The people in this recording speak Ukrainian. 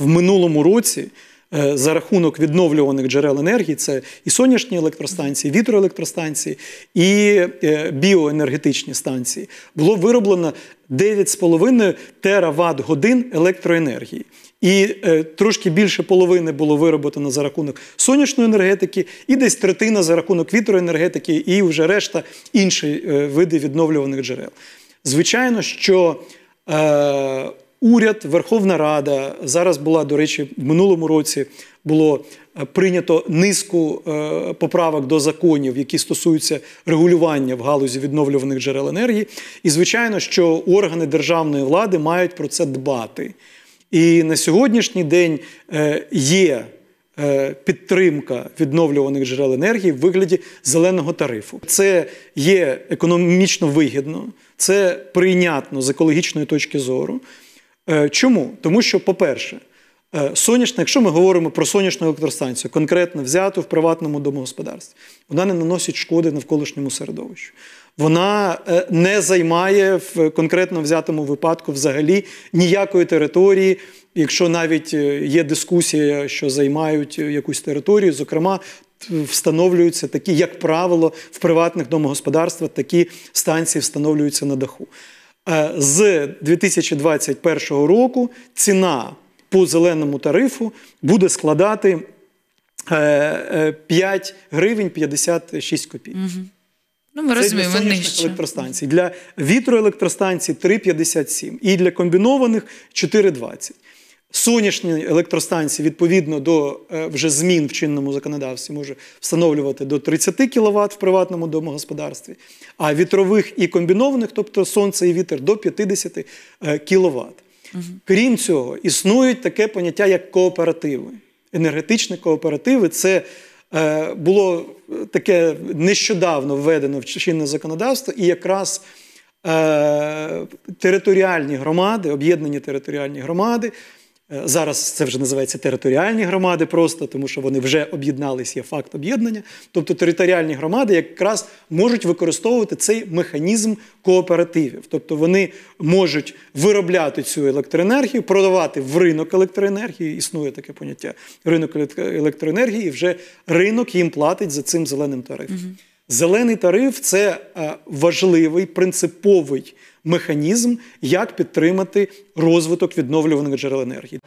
в минулому році е, за рахунок відновлюваних джерел енергії, це і сонячні електростанції, вітроелектростанції, і е, біоенергетичні станції, було вироблено 9,5 тераватт годин електроенергії. І е, трошки більше половини було вироблено за рахунок сонячної енергетики, і десь третина за рахунок вітроенергетики, і вже решта інші е, види відновлюваних джерел. Звичайно, що е, Уряд, Верховна Рада зараз була, до речі, в минулому році було е, прийнято низку е, поправок до законів, які стосуються регулювання в галузі відновлюваних джерел енергії. І звичайно, що органи державної влади мають про це дбати. І на сьогоднішній день е, є. Підтримка відновлюваних джерел енергії в вигляді зеленого тарифу це є економічно вигідно, це прийнятно з екологічної точки зору. Е, чому? Тому що, по-перше, е, сонячна, якщо ми говоримо про сонячну електростанцію, конкретно взяту в приватному домогосподарстві, вона не наносить шкоди навколишньому середовищу. Вона е, не займає в конкретно взятому випадку взагалі ніякої території. Якщо навіть є дискусія, що займають якусь територію, зокрема. Встановлюються такі, як правило, в приватних домогосподарствах такі станції встановлюються на даху. Е, з 2021 року ціна по зеленому тарифу буде складати 5 е, е, гривень 56 копійок. Ну, ми розуміємо, для сонячних електростанцій. Для вітроелектростанцій 3,57 і для комбінованих 4,20 сонячні електростанції відповідно до е, вже змін в чинному законодавстві може встановлювати до 30 кВт в приватному домогосподарстві, а вітрових і комбінованих, тобто сонце і вітер, до 50 кВт. Угу. Крім цього, існують таке поняття, як кооперативи. Енергетичні кооперативи це е, було е, таке нещодавно введено в чинне законодавство, і якраз територіальні громади, об'єднані територіальні громади Е, зараз це вже називається територіальні громади, просто тому що вони вже об'єднались, є факт об'єднання. Тобто територіальні громади якраз можуть використовувати цей механізм кооперативів, тобто вони можуть виробляти цю електроенергію, продавати в ринок електроенергії. Існує таке поняття ринок електроенергії. і Вже ринок їм платить за цим зеленим тарифом. Угу. Зелений тариф це е, важливий принциповий механізм, як підтримати розвиток відновлюваних джерел енергії.